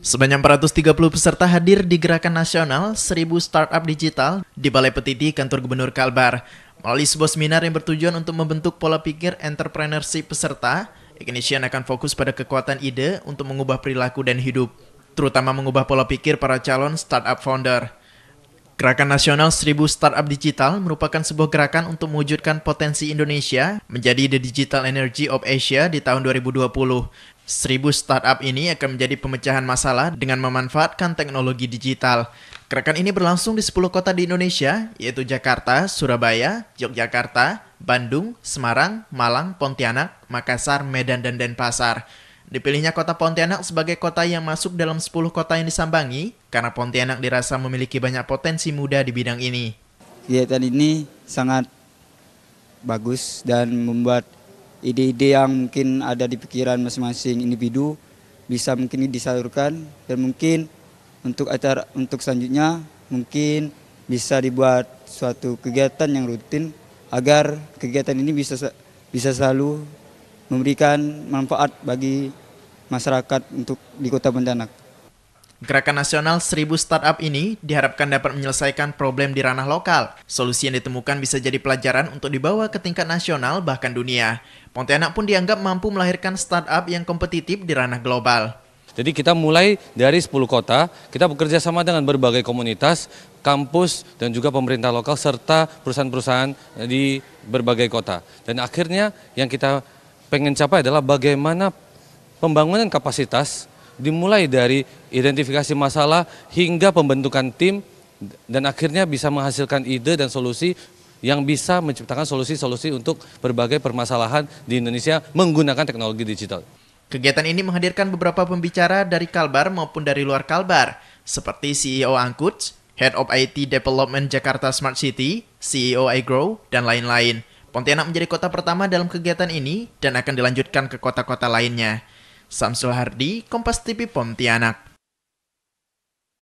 Sebanyak 430 peserta hadir di Gerakan Nasional 1000 Startup Digital di Balai Petiti, Kantor Gubernur Kalbar. Melalui sebuah seminar yang bertujuan untuk membentuk pola pikir entrepreneurship peserta, Ignition akan fokus pada kekuatan ide untuk mengubah perilaku dan hidup, terutama mengubah pola pikir para calon startup founder. Gerakan Nasional Seribu Startup Digital merupakan sebuah gerakan untuk mewujudkan potensi Indonesia menjadi The Digital Energy of Asia di tahun 2020. 1000 startup ini akan menjadi pemecahan masalah dengan memanfaatkan teknologi digital. Gerakan ini berlangsung di 10 kota di Indonesia, yaitu Jakarta, Surabaya, Yogyakarta, Bandung, Semarang, Malang, Pontianak, Makassar, Medan, dan Denpasar. Dipilihnya kota Pontianak sebagai kota yang masuk dalam 10 kota yang disambangi karena Pontianak dirasa memiliki banyak potensi muda di bidang ini. Kegiatan ini sangat bagus dan membuat ide-ide yang mungkin ada di pikiran masing-masing individu bisa mungkin disalurkan dan mungkin untuk acara untuk selanjutnya mungkin bisa dibuat suatu kegiatan yang rutin agar kegiatan ini bisa bisa selalu memberikan manfaat bagi masyarakat untuk di Kota Pontianak. Gerakan nasional 1000 startup ini diharapkan dapat menyelesaikan problem di ranah lokal. Solusi yang ditemukan bisa jadi pelajaran untuk dibawa ke tingkat nasional bahkan dunia. Pontianak pun dianggap mampu melahirkan startup yang kompetitif di ranah global. Jadi kita mulai dari 10 kota, kita bekerja sama dengan berbagai komunitas, kampus dan juga pemerintah lokal serta perusahaan-perusahaan eh, di berbagai kota. Dan akhirnya yang kita pengen capai adalah bagaimana pembangunan kapasitas dimulai dari identifikasi masalah hingga pembentukan tim dan akhirnya bisa menghasilkan ide dan solusi yang bisa menciptakan solusi-solusi untuk berbagai permasalahan di Indonesia menggunakan teknologi digital. Kegiatan ini menghadirkan beberapa pembicara dari Kalbar maupun dari luar Kalbar, seperti CEO Angkut, Head of IT Development Jakarta Smart City, CEO iGrow, dan lain-lain. Pontianak menjadi kota pertama dalam kegiatan ini dan akan dilanjutkan ke kota-kota lainnya. Samsul Hardi, Kompas TV Pontianak.